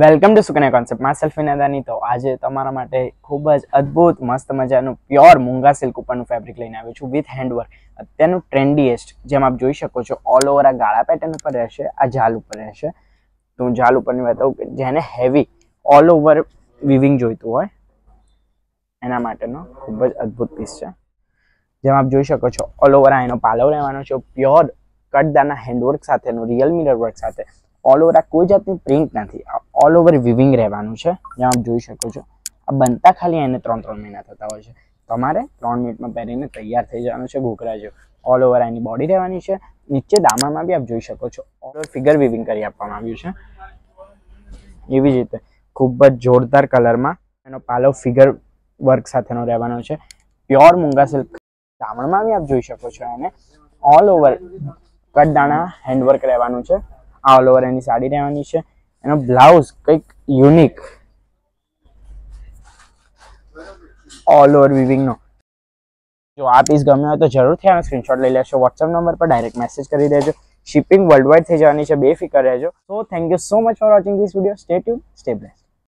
welcome to Sukanya concept માં selfie નાદાની તો આજે તમારા માટે ખૂબ જ અદ્ભુત મસ્ત મજાનું પ્યોર મૂંગા સિલ્ક ઉપરનું ફેબ્રિક લઈને આવ્યું છું વિથ હેન્ડવર્ક અત્યારનું ટ્રેન્ડીએસ્ટ જેમ આપ જોઈ શકો છો ઓલ ઓવર આ ગાળા પેટર્ન ઉપર રહેશે આ ઝાલ ઉપર રહેશે તો હું ઝાલ ઉપરની બતાવું કે જેને હેવી ઓલ ઓવર વિવિંગ જોઈતું હોય એના માટેનો ખૂબ જ અદ્ભુત પીસ છે જેમ આપ જોઈ શકો છો ઓલ ઓવર આ એનો પાલવ રહેવાનો છે પ્યોર કટદાના હેન્ડવર્ક સાથેનો રિયલ મિરર વર્ક સાથે ઓલ ઓવર આ કોઈ જાતની પ્રિન્ટ નથી ઓલ ઓવર વિવિંગ રહેવાનું છે જ્યાં આપ જોઈ શકો છો આ બનતા ખાલી એને ત્રણ ત્રણ મહિના થતા હોય છે તમારે ત્રણ મિનિટમાં પહેરીને તૈયાર થઈ જવાનું છે ઘૂઘરા જેવું ઓલ ઓવર એની બોડી રહેવાની છે નીચે દામણમાં બી આપ જોઈ શકો છો ઓલ ઓવર ફિગર વિવિંગ કરી આપવામાં આવ્યું છે એવી જ રીતે ખૂબ જ જોરદાર કલરમાં એનો પાલો ફિગર વર્ક સાથેનો રહેવાનો છે પ્યોર મૂંગા સિલ્ક દામણમાં બી આપ જોઈ શકો છો એને ઓલ ઓવર કટદાણા હેન્ડવર્ક રહેવાનું છે આ ઓલ ઓવર એની સાડી રહેવાની છે એનો બ્લાઉઝ કંઈક યુનિક ઓલ ઓવર વિવિંગનો જો આ પીસ ગમ્યો હોય તો જરૂરથી આનો સ્ક્રીનશોટ લઈ લેશો વોટ્સઅપ નંબર પર ડાયરેક્ટ મેસેજ કરી દેજો શિપિંગ વર્લ્ડ વાઇડ થઈ જવાની છે બેફિકર રહેજો so thank you so much for watching this video stay tune stay bless